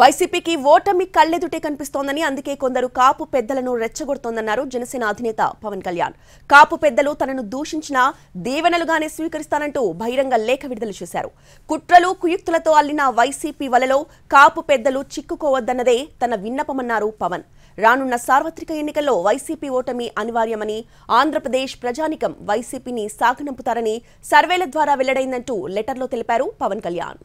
వైసీపీకి ఓటమి కళ్ళెదుటే కనిపిస్తోందని అందుకే కొందరు కాపు పెద్దలను రెచ్చగొడుతోందన్నారు జనసేన అధినేత పవన్ కళ్యాణ్ కాపు పెద్దలు తనను దూషించినా దీవెనలుగానే స్వీకరిస్తానంటూ బహిరంగ లేఖ విడుదల చేశారు కుట్రలు కుయుక్తులతో అల్లిన వైసీపీ వలలో కాపు పెద్దలు చిక్కుకోవద్దన్నదే తన విన్నపమన్నారు పవన్ రానున్న సార్వత్రిక ఎన్నికల్లో వైసీపీ ఓటమి అనివార్యమని ఆంధ్రప్రదేశ్ ప్రజానికం వైసీపీని సాగనంపుతారని సర్వేల ద్వారా వెల్లడైందంటూ లెటర్లో తెలిపారు పవన్ కళ్యాణ్